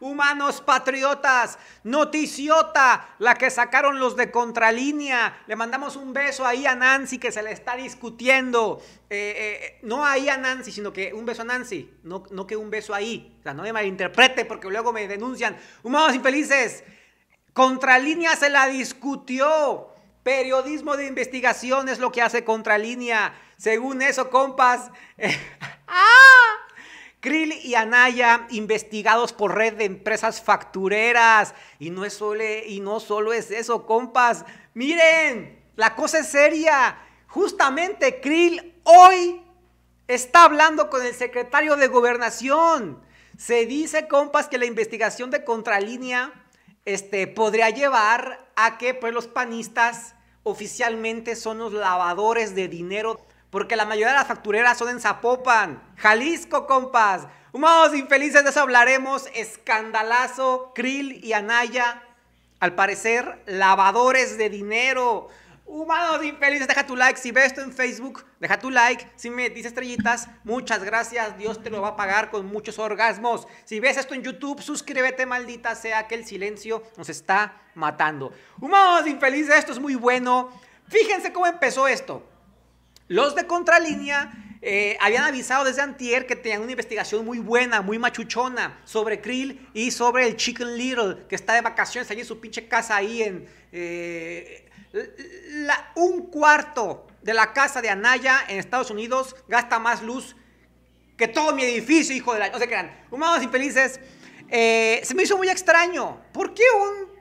Humanos Patriotas, Noticiota, la que sacaron los de Contralínea. Le mandamos un beso ahí a Nancy que se le está discutiendo. Eh, eh, no ahí a Nancy, sino que un beso a Nancy, no, que un beso ahí. O sea, no me malinterprete porque luego me denuncian. Humanos infelices, Contralínea se la discutió. Periodismo de investigación es lo que hace Contralínea. Según eso, compas. Eh, ¡Ah! Krill y Anaya investigados por red de empresas factureras. Y no, es solo, y no es eso, compas. Miren, la cosa es seria. Justamente Krill hoy está hablando con el secretario de gobernación. Se dice, compas, que la investigación de contralínea este, podría llevar a que pues, los panistas oficialmente son los lavadores de dinero porque la mayoría de las factureras son en Zapopan, Jalisco, compas. Humanos infelices, de eso hablaremos. Escandalazo, Krill y Anaya. Al parecer, lavadores de dinero. Humanos infelices, deja tu like. Si ves esto en Facebook, deja tu like. Si me dices estrellitas, muchas gracias. Dios te lo va a pagar con muchos orgasmos. Si ves esto en YouTube, suscríbete, maldita sea que el silencio nos está matando. Humanos infelices, esto es muy bueno. Fíjense cómo empezó esto. Los de Contralínea eh, habían avisado desde antier que tenían una investigación muy buena, muy machuchona, sobre Krill y sobre el Chicken Little, que está de vacaciones allí en su pinche casa ahí en... Eh, un cuarto de la casa de Anaya en Estados Unidos gasta más luz que todo mi edificio, hijo de la... No se crean, humanos infelices. Eh, se me hizo muy extraño. ¿Por qué un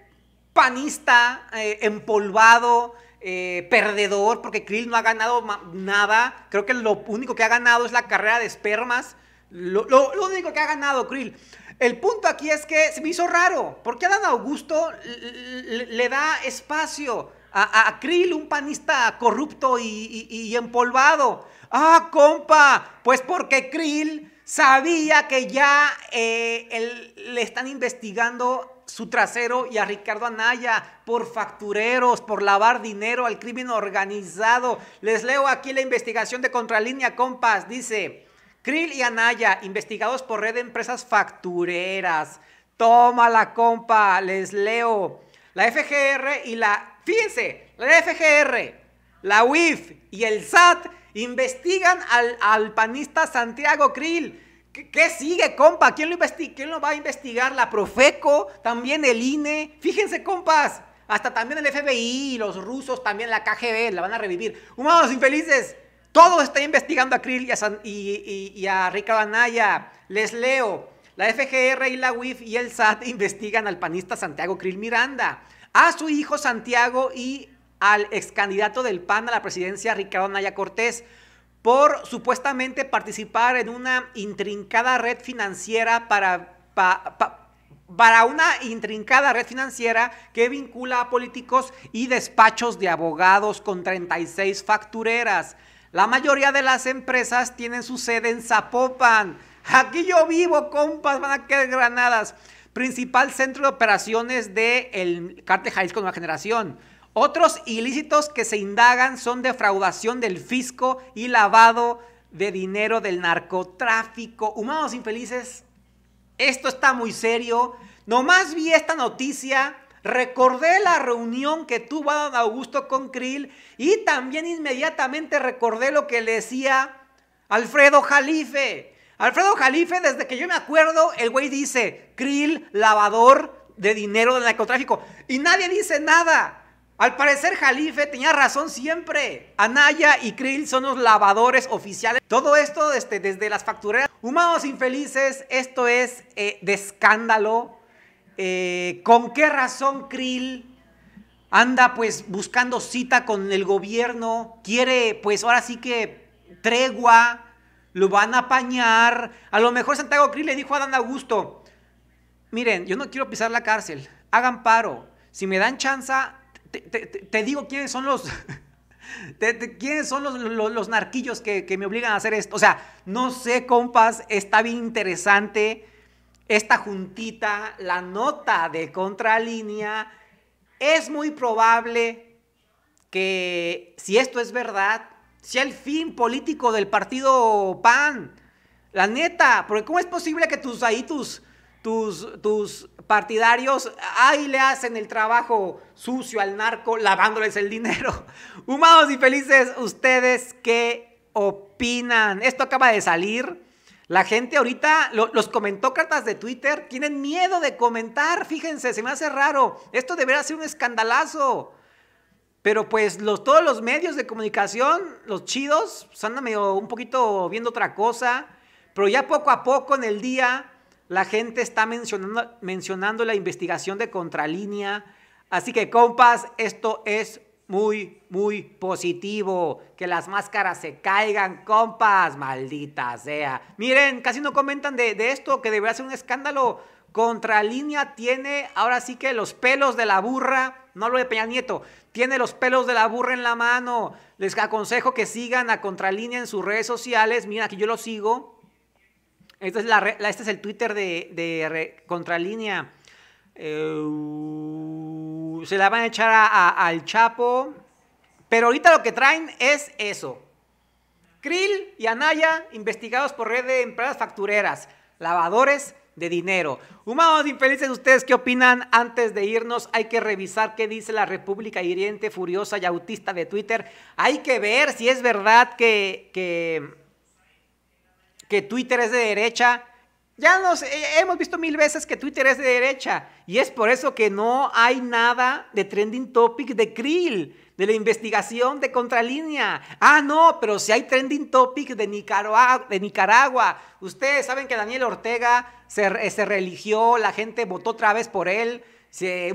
panista empolvado, eh, perdedor, porque Krill no ha ganado nada. Creo que lo único que ha ganado es la carrera de espermas. Lo, único que ha ganado Krill. El punto aquí es que se me hizo raro, porque Adán Augusto le, da espacio a, Krill, un panista corrupto y empolvado. Ah, compa, pues porque Krill sabía que ya eh, le están investigando su trasero y a Ricardo Anaya por factureros, por lavar dinero al crimen organizado. Les leo aquí la investigación de Contralínea Compas. Dice, Krill y Anaya, investigados por red de empresas factureras. Toma la compa, les leo. La FGR y la... Fíjense, la FGR, la UIF y el SAT Investigan al, al panista Santiago Krill. ¿Qué, sigue, compa? ¿Quién lo, va a investigar? ¿La Profeco? ¿También el INE? Fíjense, compas. Hasta también el FBI, los rusos, también la KGB, la van a revivir. Humanos infelices, todos están investigando a Krill y a, y, Ricardo Anaya. Les leo. La FGR y la UIF y el SAT investigan al panista Santiago Krill Miranda, a su hijo Santiago y al ex candidato del PAN a la presidencia, Ricardo Naya Cortés, por supuestamente participar en una intrincada red financiera para, para una intrincada red financiera que vincula a políticos y despachos de abogados con 36 factureras. La mayoría de las empresas tienen su sede en Zapopan. Aquí yo vivo, compas, van a quedar granadas. Principal centro de operaciones del Carte Cártel con Nueva Generación. Otros ilícitos que se indagan son defraudación del fisco y lavado de dinero del narcotráfico. Humanos infelices, esto está muy serio. Nomás vi esta noticia, recordé la reunión que tuvo Don Augusto con Krill y también inmediatamente recordé lo que le decía Alfredo Jalife. Alfredo Jalife, desde que yo me acuerdo, el güey dice, Krill, lavador de dinero del narcotráfico. Y nadie dice nada. Al parecer Jalife tenía razón siempre. Anaya y Krill son los lavadores oficiales. Todo esto este, desde, las factureras. Humanos infelices, esto es eh, de escándalo. Eh, ¿Con qué razón Krill anda pues buscando cita con el gobierno? Quiere pues ahora sí que tregua, lo van a apañar. A lo mejor Santiago Krill le dijo a Dan Augusto, miren, yo no quiero pisar la cárcel, hagan paro. Si me dan chanza te, digo quiénes son los... ¿Quiénes son los, narquillos que, que, me obligan a hacer esto? O sea, no sé, compas, está bien interesante esta juntita, la nota de contralínea. Es muy probable que, si esto es verdad, sea el fin político del partido PAN. La neta, porque ¿cómo es posible que tus ahí tus tus, partidarios, ahí le hacen el trabajo sucio al narco lavándoles el dinero. Humados y felices, ¿ustedes qué opinan? Esto acaba de salir. La gente ahorita, los comentócratas de Twitter tienen miedo de comentar, fíjense, se me hace raro. Esto debería ser un escandalazo. Pero pues los, todos los medios de comunicación, los chidos, pues, andan medio un poquito viendo otra cosa. Pero ya poco a poco en el día la gente está mencionando, mencionando la investigación de contralínea. Así que, compas, esto es muy, muy positivo. Que las máscaras se caigan, compas, maldita sea. Miren, casi no comentan de, esto, que debería ser un escándalo. Contralínea tiene ahora sí que los pelos de la burra, no lo de Peña Nieto, tiene los pelos de la burra en la mano. Les aconsejo que sigan a Contralínea en sus redes sociales. Mira, aquí yo lo sigo la, este es el Twitter de, Contralínea. Eh, se la van a echar al Chapo. Pero ahorita lo que traen es eso. Krill y Anaya investigados por red de empresas factureras, lavadores de dinero. Humanos infelices, ¿ustedes qué opinan? Antes de irnos, hay que revisar qué dice la República hiriente, furiosa y autista de Twitter. Hay que ver si es verdad que, que que Twitter es de derecha. Ya nos eh, hemos visto mil veces que Twitter es de derecha y es por eso que no hay nada de trending topic de Krill, de la investigación de Contralínea. Ah, no, pero si hay trending topic de Nicaragua, de Nicaragua. Ustedes saben que Daniel Ortega se, eh, religió, la gente votó otra vez por él. Se,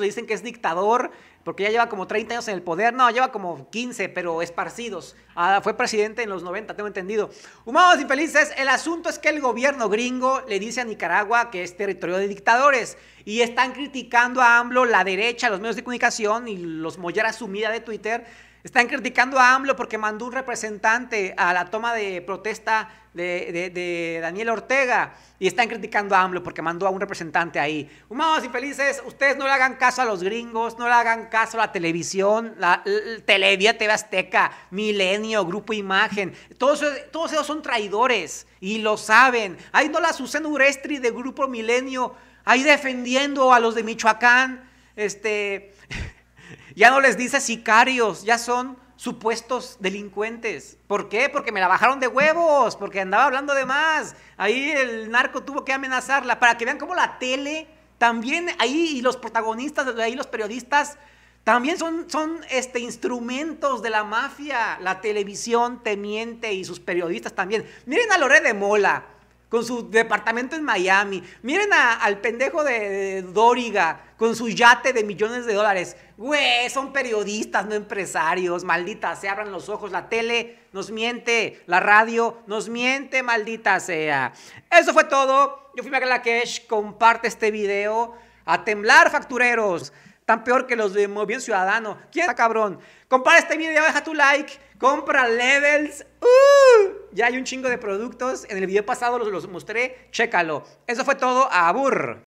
dicen que es dictador, porque ya lleva como 30 años en el poder, no, lleva como 15, pero esparcidos. Ah, fue presidente en los 90, tengo entendido. Humanos infelices, el asunto es que el gobierno gringo le dice a Nicaragua que es territorio de dictadores y están criticando a AMLO, la derecha, los medios de comunicación y los Mollera sumida de Twitter están criticando a AMLO porque mandó un representante a la toma de protesta de, Daniel Ortega y están criticando a AMLO porque mandó a un representante ahí. Humanos infelices, ustedes no le hagan caso a los gringos, no le hagan caso a la televisión, la, TV Azteca, Milenio, Grupo Imagen. Todos, todos ellos son traidores y lo saben. Ahí no la Susana Urestri de Grupo Milenio, ahí defendiendo a los de Michoacán. Este. Ya no les dice sicarios, ya son supuestos delincuentes. ¿Por qué? Porque me la bajaron de huevos, porque andaba hablando de más. Ahí el narco tuvo que amenazarla para que vean cómo la tele también ahí y los protagonistas, ahí los periodistas también son, son este, instrumentos de la mafia, la televisión miente y sus periodistas también. Miren a Loré de Mola con su departamento en Miami. Miren al pendejo de, Doriga con su yate de millones de dólares. Güey, son periodistas, no empresarios. Maldita sea, abran los ojos. La tele nos miente, la radio nos miente, maldita sea. Eso fue todo. Yo fui la Cash Comparte este video. A temblar, factureros. Tan peor que los de Movimiento Ciudadano. ¿Quién está cabrón? Comparte este video, deja tu like. Compra levels. ¡Uh! Ya hay un chingo de productos. En el video pasado los, mostré. Chécalo. Eso fue todo. Abur.